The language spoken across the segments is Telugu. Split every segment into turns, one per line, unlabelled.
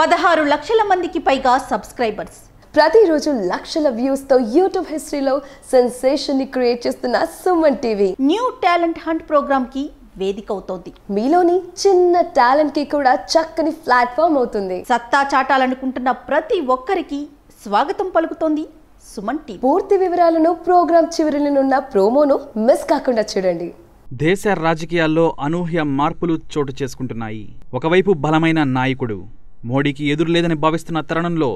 పదహారు లక్షల మందికి పైగా సబ్స్క్రైబర్స్ ప్రతిరోజు లక్షల వ్యూస్ తో యూట్యూబ్ హిస్టరీలో సెన్సేషన్ ని క్రియేట్ చేస్తున్న Suman TV new talent hunt programme కి వేదిక అవుతోంది మీలోని చిన్న టాలెంట్ కి కూడా చక్కని ప్లాట్ఫామ్ అవుతుంది సత్తా చాటాలనుకుంటున్న ప్రతి ఒక్కరికి స్వాగతం పలుకుతోంది సుమన్ టీ పూర్తి వివరాలను ప్రోగ్రామ్ చివరిలోనున్న ప్రోమోను మిస్ కాకుండా చూడండి
దేశ రాజకీయాల్లో అనూహ్య మార్పులు చోటు చేసుకుంటున్నాయి ఒకవైపు బలమైన నాయకుడు మోడీకి ఎదురులేదని భావిస్తున్న తరుణంలో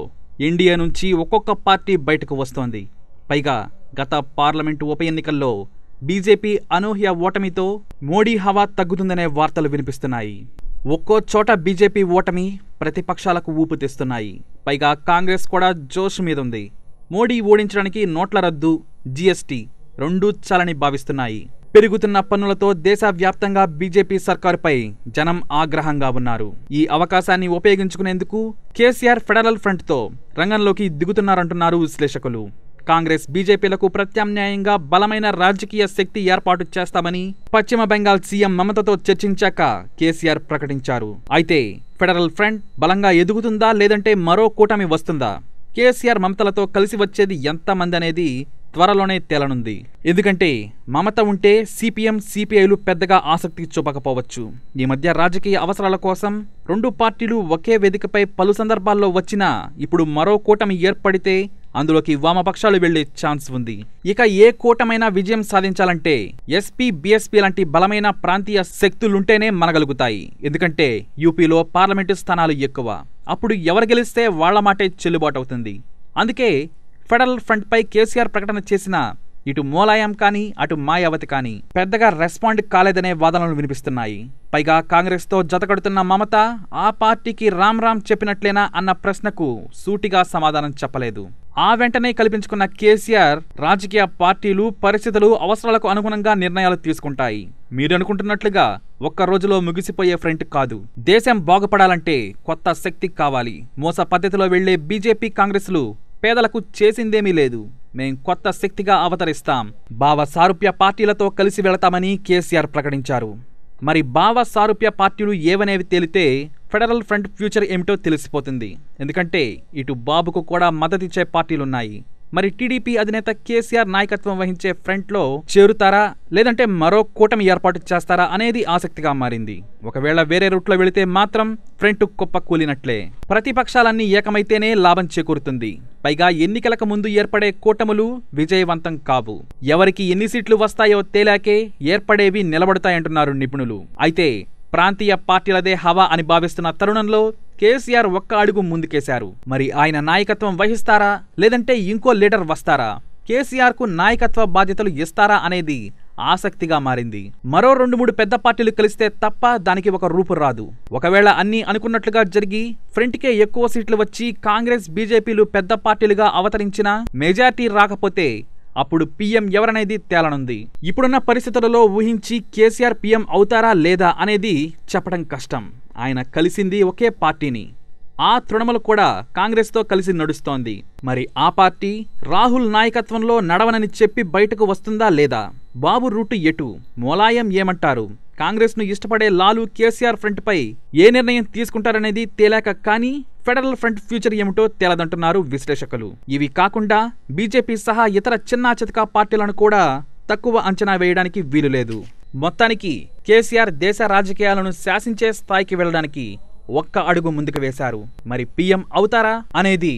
ఇండియా నుంచి ఒక్కొక్క పార్టీ బయటకు వస్తోంది పైగా గత పార్లమెంటు ఉప ఎన్నికల్లో బీజేపీ అనూహ్య ఓటమితో మోడీ హవా తగ్గుతుందనే వార్తలు వినిపిస్తున్నాయి ఒక్కో చోట బీజేపీ ఓటమి ప్రతిపక్షాలకు ఊపు తెస్తున్నాయి పైగా కాంగ్రెస్ కూడా జోష్ మీదుంది మోడీ ఓడించడానికి నోట్ల రద్దు జీఎస్టీ రెండూ చాలని భావిస్తున్నాయి పెరుగుతున్న పన్నులతో దేశవ్యాప్తంగా బీజేపీ సర్కారుపై జనం ఆగ్రహంగా ఉన్నారు ఈ అవకాశాన్ని ఉపయోగించుకునేందుకు కేసీఆర్ ఫెడరల్ ఫ్రంట్తో రంగంలోకి దిగుతున్నారంటున్నారు విశ్లేషకులు కాంగ్రెస్ బీజేపీలకు ప్రత్యామ్నాయంగా బలమైన రాజకీయ శక్తి ఏర్పాటు చేస్తామని పశ్చిమ బెంగాల్ సీఎం మమతతో చర్చించాక కేసీఆర్ ప్రకటించారు అయితే ఫెడరల్ ఫ్రంట్ బలంగా ఎదుగుతుందా లేదంటే మరో కూటమి వస్తుందా కేసీఆర్ మమతలతో కలిసి వచ్చేది ఎంతమంది అనేది త్వరలోనే తేలనుంది ఎందుకంటే మమత ఉంటే సిపిఎం సిపిఐలు పెద్దగా ఆసక్తి చూపకపోవచ్చు ఈ మధ్య రాజకీయ అవసరాల కోసం రెండు పార్టీలు ఒకే వేదికపై పలు సందర్భాల్లో వచ్చినా ఇప్పుడు మరో కూటమి ఏర్పడితే అందులోకి వామపక్షాలు వెళ్లే ఛాన్స్ ఉంది ఇక ఏ కూటమైనా విజయం సాధించాలంటే ఎస్పీ బీఎస్పీ లాంటి బలమైన ప్రాంతీయ శక్తులుంటేనే మనగలుగుతాయి ఎందుకంటే యూపీలో పార్లమెంటు స్థానాలు ఎక్కువ అప్పుడు ఎవరు గెలిస్తే వాళ్ల మాటే చెల్లుబాటు అవుతుంది అందుకే ఫెడరల్ ఫ్రంట్పై కేసీఆర్ ప్రకటన చేసిన ఇటు మోలాయం కానీ అటు మాయావతి కానీ పెద్దగా రెస్పాండ్ కాలేదనే వాదనలు వినిపిస్తున్నాయి పైగా కాంగ్రెస్తో జతగడుతున్న మమత ఆ పార్టీకి రామ్ రామ్ చెప్పినట్లేనా అన్న ప్రశ్నకు సూటిగా సమాధానం చెప్పలేదు ఆ వెంటనే కల్పించుకున్న కేసీఆర్ రాజకీయ పార్టీలు పరిస్థితులు అవసరాలకు అనుగుణంగా నిర్ణయాలు తీసుకుంటాయి మీరు అనుకుంటున్నట్లుగా ఒక్క రోజులో ముగిసిపోయే ఫ్రంట్ కాదు దేశం బాగుపడాలంటే కొత్త శక్తి కావాలి మోస పద్ధతిలో వెళ్లే బీజేపీ కాంగ్రెస్లు పేదలకు చేసిందేమీ లేదు మేం కొత్త శక్తిగా అవతరిస్తాం బావ సారూప్య పార్టీలతో కలిసి వెళతామని కేసీఆర్ ప్రకటించారు మరి బావ సారూప్య పార్టీలు ఏవనేవి తేలితే ఫెడరల్ ఫ్రంట్ ఫ్యూచర్ ఏమిటో తెలిసిపోతుంది ఎందుకంటే ఇటు బాబుకు కూడా మద్దతిచ్చే పార్టీలున్నాయి మరి టీడీపీ అధినేత కేసీఆర్ నాయకత్వం వహించే ఫ్రంట్లో చేరుతారా లేదంటే మరో కూటమి ఏర్పాటు చేస్తారా అనేది ఆసక్తిగా మారింది ఒకవేళ వేరే రూట్లో వెళితే మాత్రం ఫ్రంట్ కుప్ప కూలినట్లే ప్రతిపక్షాలన్నీ ఏకమైతేనే లాభం చేకూరుతుంది పైగా ఎన్నికలకు ముందు ఏర్పడే కూటములు విజయవంతం కావు ఎవరికి ఎన్ని సీట్లు వస్తాయో తేలాకే ఏర్పడేవి నిలబడతాయంటున్నారు నిపుణులు అయితే ప్రాంతీయ పార్టీలదే హవా అని భావిస్తున్న తరుణంలో కేసీఆర్ ఒక్క అడుగు ముందుకేశారు మరి ఆయన నాయకత్వం వహిస్తారా లేదంటే ఇంకో లీడర్ వస్తారా కేసీఆర్కు నాయకత్వ బాధ్యతలు ఇస్తారా అనేది ఆసక్తిగా మారింది మరో రెండు మూడు పెద్ద పార్టీలు కలిస్తే తప్ప దానికి ఒక రూపు రాదు ఒకవేళ అన్నీ అనుకున్నట్లుగా జరిగి ఫ్రంట్కే ఎక్కువ సీట్లు వచ్చి కాంగ్రెస్ బీజేపీలు పెద్ద పార్టీలుగా అవతరించినా మెజార్టీ రాకపోతే అప్పుడు పీఎం ఎవరనేది తేలనుంది ఇప్పుడున్న పరిస్థితులలో ఊహించి కేసీఆర్ పీఎం అవుతారా లేదా అనేది చెప్పడం కష్టం ఆయన కలిసింది ఒకే పార్టీని ఆ తృణమూలు కూడా కాంగ్రెస్తో కలిసి నడుస్తోంది మరి ఆ పార్టీ రాహుల్ నాయకత్వంలో నడవనని చెప్పి బయటకు వస్తుందా లేదా బాబు రూటు ఎటు మొలాయం ఏమంటారు కాంగ్రెస్ను ఇష్టపడే లాలు కేసీఆర్ ఫ్రంట్పై ఏ నిర్ణయం తీసుకుంటారనేది తేలాక కానీ ఫెడరల్ ఫ్రంట్ ఫ్యూచర్ ఏమిటో తేలదంటున్నారు విశ్లేషకులు ఇవి కాకుండా బీజేపీ సహా ఇతర చిన్నా చితకా పార్టీలను కూడా తక్కువ అంచనా వేయడానికి వీలు లేదు మొత్తానికి కేసీఆర్ దేశ రాజకీయాలను శాసించే స్థాయికి వెళ్ళడానికి ఒక్క అడుగు ముందుకు వేశారు మరి పీఎం అవుతారా అనేది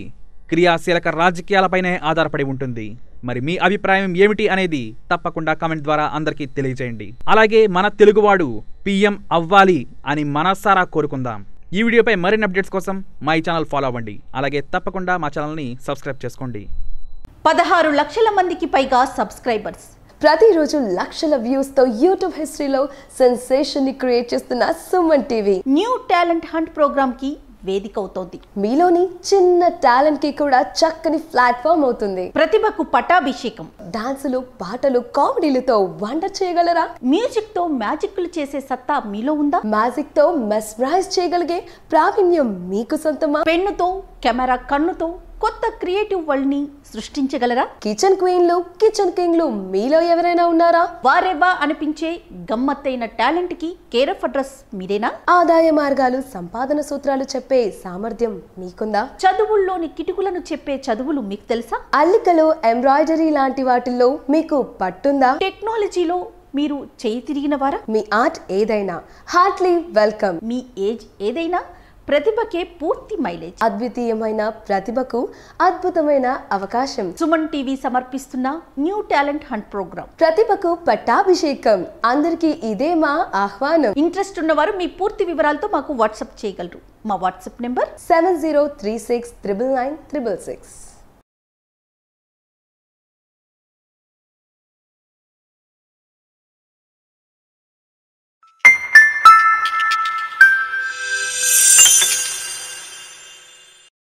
క్రియాశీలక రాజకీయాలపైనే ఆధారపడి ఉంటుంది మరి మీ అభిప్రాయం ఏమిటి అనేది తప్పకుండా కామెంట్ ద్వారా అందరికీ తెలియజేయండి అలాగే మన తెలుగువాడు పీఎం అవ్వాలి అని మనస్సారా కోరుకుందాం ఈ వీడియోపై మరిన్ని అప్డేట్స్ కోసం మా ఈ ఛానల్ ఫాలో అవ్వండి అలాగే తప్పకుండా మా ఛానల్ని సబ్స్క్రైబ్ చేసుకోండి
పదహారు లక్షల మందికి పైగా సబ్స్క్రైబర్స్ ప్రతిరోజు లక్షల వ్యూస్ తో యూట్యూబ్ హిస్టరీలో సెన్సేషన్ ని క్రియేట్ చేస్తున్న Suman TV new talent hunt programme కి వేదిక అవుతోంది మీలోని చిన్న టాలెంట్ కి కూడా చక్కని ప్లాట్ఫామ్ అవుతుంది ప్రతిభకు పటాభిషేకం డాన్సులు పాటలు కామెడీలతో వండర్ చేయగలరా మ్యూజిక్ తో మ్యాజిక్లు చేసే సత్తా మీలో ఉందా మ్యాజిక్ తో మెస్ప్రైజ్ చేయగలిగే ప్రావీణ్యం మీకు సొంతమా పెన్నుతో కెమెరా కన్నుతో కొత్త క్రియేటివ్ వరల్డ్ ని సృష్టించగలరా కిచెన్ క్వీన్లు కిచెన్ కింగ్లు మీలో ఎవరైనా ఉన్నారా వారేవా అనిపించే గమ్మత్తైన టాలెంట్ కి కేరఫ్ అడ్రస్ మీరేనా ఆదాయ మార్గాలు సంపాదన సూత్రాలు చెప్పే సామర్థ్యం మీకుందా చదువుల్లోని కిటుకులను చెప్పే చదువులు మీకు తెలుసా అల్లికలు ఎంబ్రాయిడరీ లాంటి వాటిల్లో మీకు పట్టుందా టెక్నాలజీలో మీరు చేయి తిరిగిన వారా మీ ఆర్ట్ ఏదైనా హార్ట్లీ వెల్కమ్ మీ ఏజ్ ఏదైనా ప్రతిభకే పూర్తి మైలేజ్ అద్వితీయమైన ప్రతిభకు అద్భుతమైన అవకాశం సుమన్ టీవీ సమర్పిస్తున్న న్యూ టాలెంట్ హంట్ ప్రోగ్రామ్ ప్రతిభకు పట్టాభిషేకం అందరికీ ఇదే మా ఆహ్వానం ఇంట్రెస్ట్ ఉన్నవారు మీ పూర్తి వివరాలతో మాకు వాట్సాప్ చేయగలరు మా WhatsApp number seven zero three six triple nine triple six